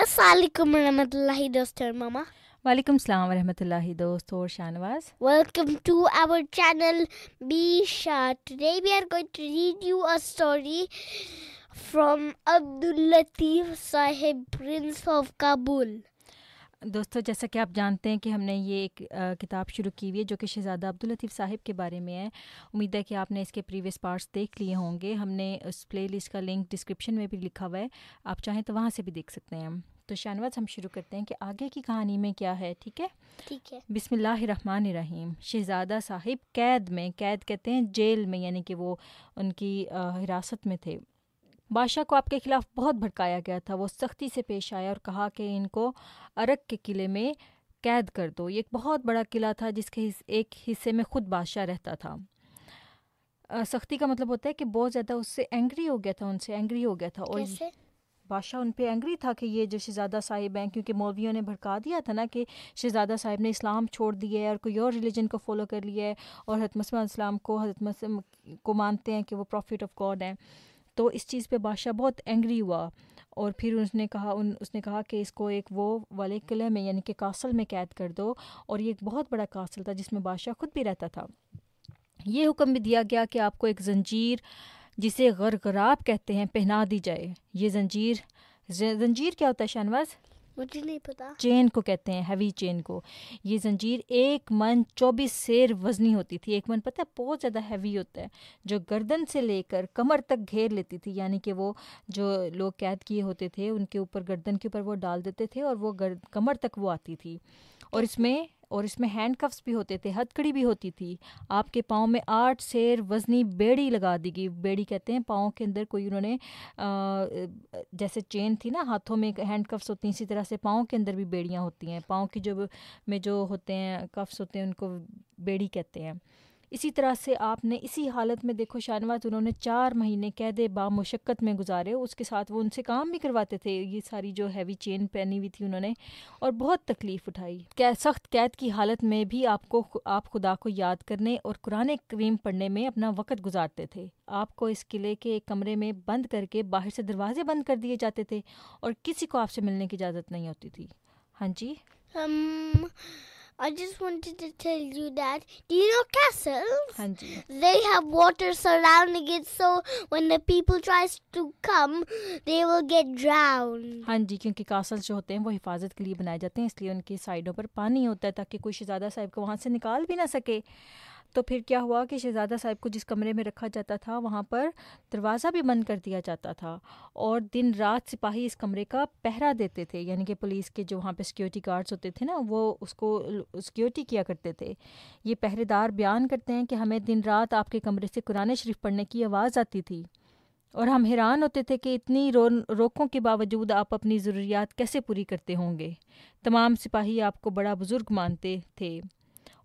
Assalamualaikum warahmatullahi dostar mama. Walaikum salam warahmatullahi Welcome to our channel Bisha. Today we are going to read you a story from Abdul Latif Sahib, Prince of Kabul. दोस्तों जैसा कि आप जानते हैं कि हमने ये एक किताब शुरू की हुई है जो कि शहज़ादा अब्दुल लतीफ़ साहिब के बारे में है उम्मीद है कि आपने इसके प्रीवियस पार्ट्स देख लिए होंगे हमने उस प्ले लिस्ट का लिंक डिस्क्रिप्शन में भी लिखा हुआ है आप चाहें तो वहाँ से भी देख सकते हैं तो शानवाज हम शुरू करते हैं कि आगे की कहानी में क्या है ठीक है ठीक है बिसमीम शहज़ादा साहिब कैद में कैद कहते हैं जेल में यानी कि वो उनकी हिरासत में थे बादशाह को आपके खिलाफ बहुत भड़काया गया था वो सख्ती से पेश आया और कहा कि इनको अरक के किले में कैद कर दो ये एक बहुत बड़ा किला था जिसके हिस, एक हिस्से में खुद बादशाह रहता था सख्ती का मतलब होता है कि बहुत ज़्यादा उससे एंग्री हो गया था उनसे एंग्री हो गया था और बादशाह उन पर एंग्री था कि ये जो शहजादा साहिब हैं क्योंकि मौलवियों ने भड़का दिया था ना कि शहजादा साहिब ने इस्लाम छोड़ दिया है और कोई और रिलीजन को फॉलो कर लिया है और हजरत मसीम को हजरत को मानते हैं कि वो प्रॉफिट ऑफ गॉड हैं तो इस चीज़ पे बादशाह बहुत एंग्री हुआ और फिर उसने कहा उन उसने कहा कि इसको एक वो वाले किले में यानी कि कासल में कैद कर दो और ये एक बहुत बड़ा कासल था जिसमें बादशाह खुद भी रहता था ये हुक्म भी दिया गया कि आपको एक जंजीर जिसे गरगराब कहते हैं पहना दी जाए ये जंजीर जंजीर क्या होता है शाहनवाज मुझे नहीं पता चेन को कहते हैं हैवी चेन को ये जंजीर एक मन चौबीस शेर वजनी होती थी एक मन पता है बहुत ज़्यादा हैवी होता है जो गर्दन से लेकर कमर तक घेर लेती थी यानी कि वो जो लोग कैद किए होते थे उनके ऊपर गर्दन के ऊपर वो डाल देते थे और वो गर्द कमर तक वो आती थी और इसमें और इसमें हैंड कफ्स भी होते थे हथकड़ी भी होती थी आपके पाँव में आठ शेर वजनी बेड़ी लगा दी गई बेड़ी कहते हैं पाँव के अंदर कोई उन्होंने जैसे चेन थी ना हाथों में हैंड कफ्स होती हैं इसी तरह से पाँव के अंदर भी बेड़ियाँ होती हैं पाँव की जो में जो होते हैं कफ्स होते हैं उनको बेड़ी कहते हैं इसी तरह से आपने इसी हालत में देखो शाहनवाज तो उन्होंने चार महीने कैद बामशक्क़त में गुजारे उसके साथ वो उनसे काम भी करवाते थे ये सारी जो हैवी चेन पहनी हुई थी उन्होंने और बहुत तकलीफ़ उठाई कै सख्त कैद की हालत में भी आपको आप खुदा को याद करने और कुरान करीम पढ़ने में अपना वक़्त गुजारते थे आपको इस किले के एक कमरे में बंद करके बाहर से दरवाजे बंद कर दिए जाते थे और किसी को आपसे मिलने की इजाज़त नहीं होती थी हाँ जी हम I just wanted to tell you that do you know castles? Hanji. They have water surrounding it, so when the people tries to come, they will get drowned. हाँ जी क्योंकि castles जो होते हैं वो हिफाजत के लिए बनाए जाते हैं इसलिए उनकी साइडों पर पानी होता है ताकि कोई शहजादा साहब को वहाँ से निकाल भी ना सके तो फिर क्या हुआ कि शहज़ादा साहब को जिस कमरे में रखा जाता था वहाँ पर दरवाज़ा भी बंद कर दिया जाता था और दिन रात सिपाही इस कमरे का पहरा देते थे यानी कि पुलिस के जो वहाँ पर सिक्योरिटी गार्ड्स होते थे ना वो उसको सिक्योरिटी किया करते थे ये पहरेदार बयान करते हैं कि हमें दिन रात आपके कमरे से कुरान शरीफ पढ़ने की आवाज़ आती थी और हम हैरान होते थे कि इतनी रो रोकों के बावजूद आप अपनी ज़रूरियात कैसे पूरी करते होंगे तमाम सिपाही आपको बड़ा बुज़ुर्ग मानते थे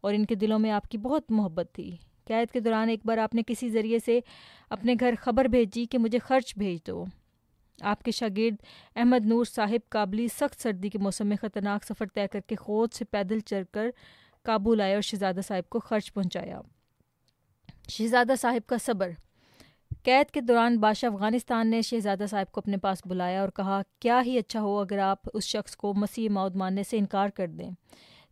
और इनके दिलों में आपकी बहुत मोहब्बत थी कैद के दौरान एक बार आपने किसी ज़रिए से अपने घर खबर भेजी कि मुझे खर्च भेज दो आपके शागिर्द अहमद नूर साहिब काबली सख्त सर्दी के मौसम में ख़तरनाक सफ़र तय करके खोद से पैदल कर काबुल आए और शहजादा साहिब को खर्च पहुंचाया शहजादा साहिब का सब्र कैद के दौरान बादशाह अफगानिस्तान ने शहजादा साहब को अपने पास बुलाया और कहा क्या ही अच्छा हो अगर आप उस शख्स को मसीह माउद मानने से इनकार कर दें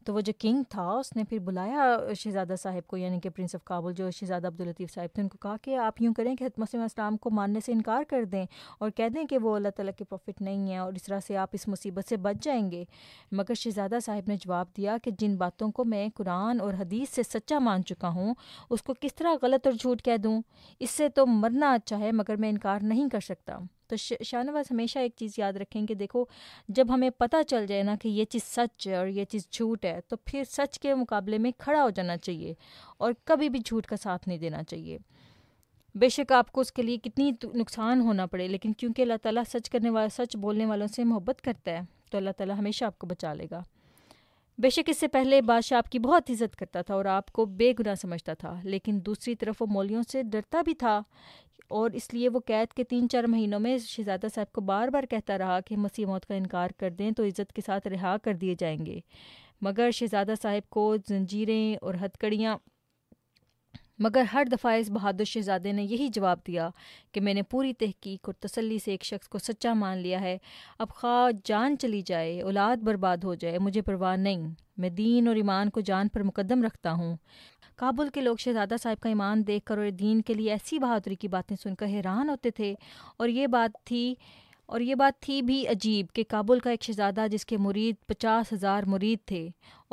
तो वो जो किंग था उसने फिर बुलाया शहजादा साहब को यानी कि प्रिंस ऑफ काबुल जो शहजादा अब्दुल लतीफ़ साहब थे उनको कहा कि आप यूँ करें कि हतमसम इस्लाम को मानने से इनकार कर दें और कह दें कि वो अल्लाह ताला के प्रॉफिट नहीं है और इस तरह से आप इस मुसीबत से बच जाएंगे मगर शहजादा साहब ने जवाब दिया कि जिन बातों को मैं कुरान और हदीस से सच्चा मान चुका हूँ उसको किस तरह गलत और झूठ कह दूँ इससे तो मरना अच्छा है मगर मैं इनकार नहीं कर सकता तो शाहनवाज हमेशा एक चीज़ याद रखें कि देखो जब हमें पता चल जाए ना कि ये चीज़ सच है और ये चीज़ झूठ है तो फिर सच के मुकाबले में खड़ा हो जाना चाहिए और कभी भी झूठ का साथ नहीं देना चाहिए बेशक आपको उसके लिए कितनी नुकसान होना पड़े लेकिन क्योंकि अल्लाह ताला सच करने वाला सच बोलने वालों से मोहब्बत करता है तो अल्लाह ताला हमेशा आपको बचा लेगा बेशक इससे पहले बादशाह आपकी बहुत इज्जत करता था और आपको बेगुनाह समझता था लेकिन दूसरी तरफ वो मौलियों से डरता भी था और इसलिए वो कैद के तीन चार महीनों में शहजादा साहब को बार बार कहता रहा कि मसीह मौत का इनकार कर दें तो इज़्ज़त के साथ रिहा कर दिए जाएंगे मगर शहजादा साहब को जंजीरें और हथकड़ियाँ मगर हर दफ़ा इस बहादुर शहजादे ने यही जवाब दिया कि मैंने पूरी तहकीक और तसल्ली से एक शख्स को सच्चा मान लिया है अब खा जान चली जाए औलाद बर्बाद हो जाए मुझे परवाह नहीं मैं दीन और ईमान को जान पर मुकदम रखता हूँ काबुल के लोग शहजादा साहब का ईमान देख कर और दीन के लिए ऐसी बहादुरी की बातें सुनकर हैरान होते थे और ये बात थी और ये बात थी भी अजीब कि काबुल का एक शहजादा जिसके मुरीद पचास हज़ार मुरीद थे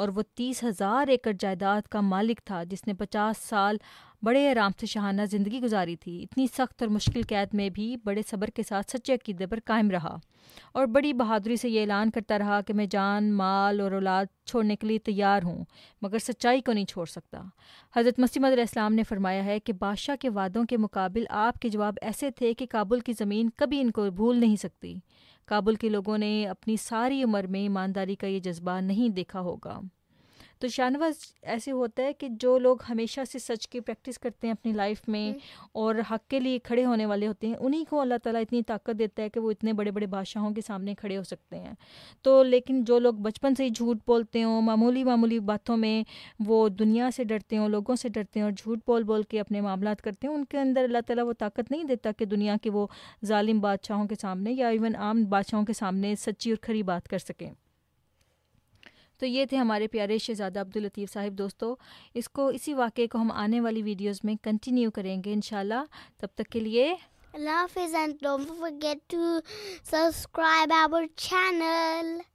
और वो तीस हज़ार एकड़ जायदाद का मालिक था जिसने पचास साल बड़े आराम से शहाना ज़िंदगी गुजारी थी इतनी सख्त और मुश्किल कैद में भी बड़े सब्र के साथ सच्चे अकीदे पर कायम रहा और बड़ी बहादुरी से ये ऐलान करता रहा कि मैं जान माल और औलाद छोड़ने के लिए तैयार हूँ मगर सच्चाई को नहीं छोड़ सकता हज़रत मसीम इस्लाम ने फरमाया है कि बादशाह के वादों के मुकाबले आपके जवाब ऐसे थे कि काबुल की ज़मीन कभी इनको भूल नहीं सकती काबुल के लोगों ने अपनी सारी उम्र में ईमानदारी का ये जज्बा नहीं देखा होगा तो शाहनवाज ऐसे होता है कि जो लोग हमेशा से सच की प्रैक्टिस करते हैं अपनी लाइफ में हम्म। और हक के लिए खड़े होने वाले होते हैं उन्हीं को अल्लाह ताला इतनी ताकत देता है कि वो इतने बड़े बड़े बादशाहों के सामने खड़े हो सकते हैं तो लेकिन जो लोग बचपन से ही झूठ बोलते हों मामूली मामूली बातों में वो दुनिया से डरते हों लोगों से डरते हैं और झूठ बोल बोल के अपने मामला करते हैं उनके अंदर अल्लाह ताला वो ताकत नहीं देता कि दुनिया के वो ालिम बादशाहों के सामने या इवन आम बादशाहों के सामने सच्ची और खरी बात कर सकें तो ये थे हमारे प्यारे शहज़ादा अब्दुल लतीफ़ साहिब दोस्तों इसको इसी वाक़े को हम आने वाली वीडियोज़ में कंटिन्यू करेंगे इन तब तक के लिए and don't forget to subscribe our channel.